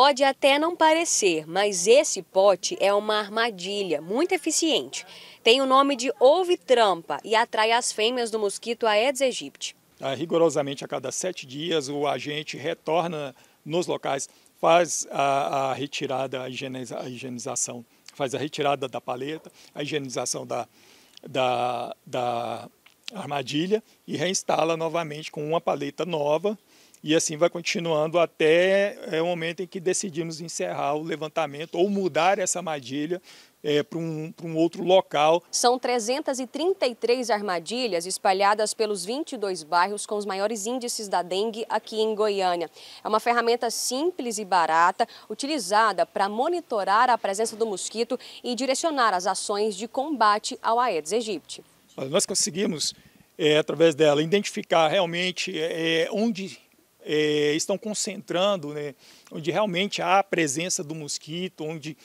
Pode até não parecer, mas esse pote é uma armadilha muito eficiente. Tem o nome de ouve-trampa e atrai as fêmeas do mosquito Aedes aegypti. Ah, rigorosamente a cada sete dias o agente retorna nos locais, faz a, a retirada, a, higieniza, a higienização, faz a retirada da paleta, a higienização da, da, da armadilha e reinstala novamente com uma paleta nova e assim vai continuando até é, o momento em que decidimos encerrar o levantamento ou mudar essa armadilha é, para um, um outro local. São 333 armadilhas espalhadas pelos 22 bairros com os maiores índices da dengue aqui em Goiânia. É uma ferramenta simples e barata, utilizada para monitorar a presença do mosquito e direcionar as ações de combate ao Aedes aegypti. Nós conseguimos, é, através dela, identificar realmente é, é, onde eh, estão concentrando, né, onde realmente há a presença do mosquito, onde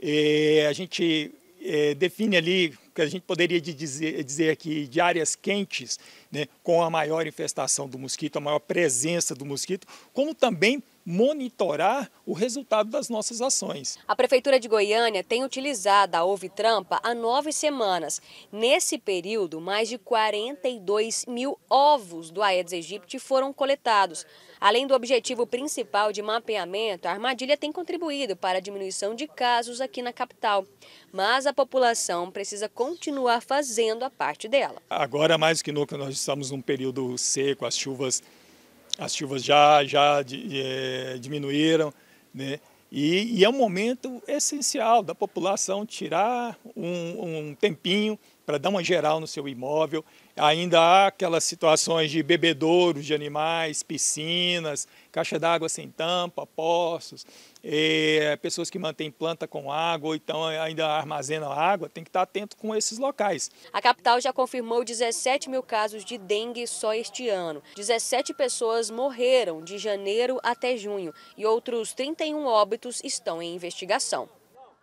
eh, a gente eh, define ali, que a gente poderia dizer, dizer aqui, de áreas quentes, né, com a maior infestação do mosquito, a maior presença do mosquito, como também monitorar o resultado das nossas ações. A Prefeitura de Goiânia tem utilizado a Ouve Trampa há nove semanas. Nesse período, mais de 42 mil ovos do Aedes aegypti foram coletados. Além do objetivo principal de mapeamento, a armadilha tem contribuído para a diminuição de casos aqui na capital. Mas a população precisa continuar fazendo a parte dela. Agora, mais que nunca, nós estamos num período seco, as chuvas as chuvas já, já eh, diminuíram, né? E, e, é um momento essencial da população tirar um, um tempinho para dar uma geral no seu imóvel. Ainda há aquelas situações de bebedouros de animais, piscinas, caixa d'água sem tampa, poços, e, eh, pessoas que mantêm planta com água, ou então ainda armazenam água, tem que estar atento com esses locais. A capital já confirmou 17 mil casos de dengue só este ano. 17 pessoas morreram de janeiro até junho e outros 31 óbitos estão em investigação.